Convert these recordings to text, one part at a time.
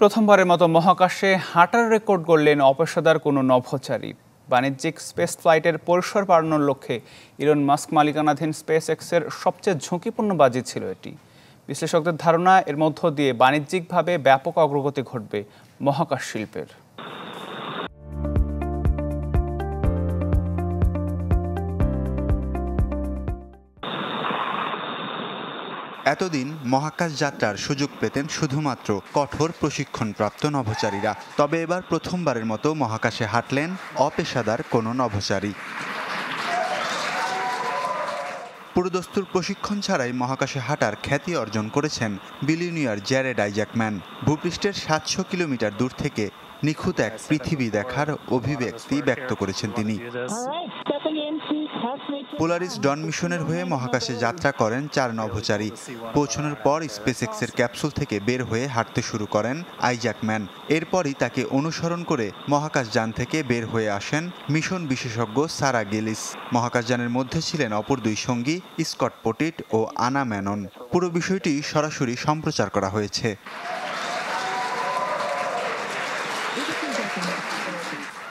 প্রথমবারের মতো মহাকাশে হাঁটার রেকর্ড করলেন অপেশাদার কোনো নভোচারী বাণিজ্যিক স্পেস ফ্লাইটের পরিসর বাড়ানোর লক্ষ্যে ইরন মাস্ক মালিকানাধীন স্পেস এক্সের সবচেয়ে ঝুঁকিপূর্ণ বাজি ছিল এটি বিশ্লেষকদের ধারণা এর মধ্য দিয়ে বাণিজ্যিকভাবে ব্যাপক অগ্রগতি ঘটবে মহাকাশ শিল্পের এতদিন মহাকাশ যাত্রার সুযোগ পেতেন শুধুমাত্র কঠোর প্রশিক্ষণপ্রাপ্ত নভোচারীরা তবে এবার প্রথমবারের মতো মহাকাশে হাঁটলেন অপেশাদার কোনো নভোচারী পুরোদস্তুর প্রশিক্ষণ ছাড়াই মহাকাশে হাঁটার খ্যাতি অর্জন করেছেন বিলিনিয়ার জ্যারেড আইজাকম্যান ভূপৃষ্ঠের সাতশো কিলোমিটার দূর থেকে নিখুঁত এক পৃথিবী দেখার অভিব্যক্তি ব্যক্ত করেছেন তিনি পোলারিস ডন মিশনের হয়ে মহাকাশে যাত্রা করেন চার নভোচারী পৌঁছানোর পর স্পেস এক্সের ক্যাপসুল থেকে বের হয়ে হাঁটতে শুরু করেন ম্যান এরপরই তাকে অনুসরণ করে মহাকাশযান থেকে বের হয়ে আসেন মিশন বিশেষজ্ঞ সারা গেলিস মহাকাশযানের মধ্যে ছিলেন অপর দুই সঙ্গী স্কট পোটিট ও আনা ম্যানন পুরো বিষয়টি সরাসরি সম্প্রচার করা হয়েছে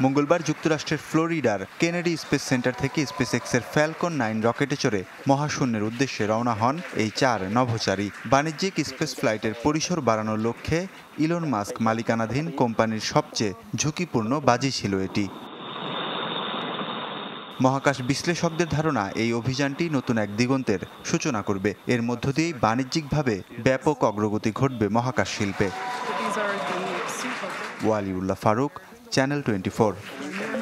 মঙ্গলবার যুক্তরাষ্ট্রের ফ্লোরিডার কেনেডি স্পেস সেন্টার থেকে স্পেস এক্সের ফ্যালকন নাইন রকেটে চড়ে মহাশূন্যের উদ্দেশ্যে রওনা হন এই চার নভোচারী বাণিজ্যিক স্পেস ফ্লাইটের পরিসর বাড়ানোর লক্ষ্যে ইলন মাস্ক মালিকানাধীন কোম্পানির সবচেয়ে ঝুঁকিপূর্ণ বাজি ছিল এটি মহাকাশ বিশ্লেষকদের ধারণা এই অভিযানটি নতুন এক দিগন্তের সূচনা করবে এর মধ্য দিয়েই বাণিজ্যিকভাবে ব্যাপক অগ্রগতি ঘটবে মহাকাশ শিল্পে ওয়ালিউল্লাহ ফারুক চ্যানেল টোয়েন্টি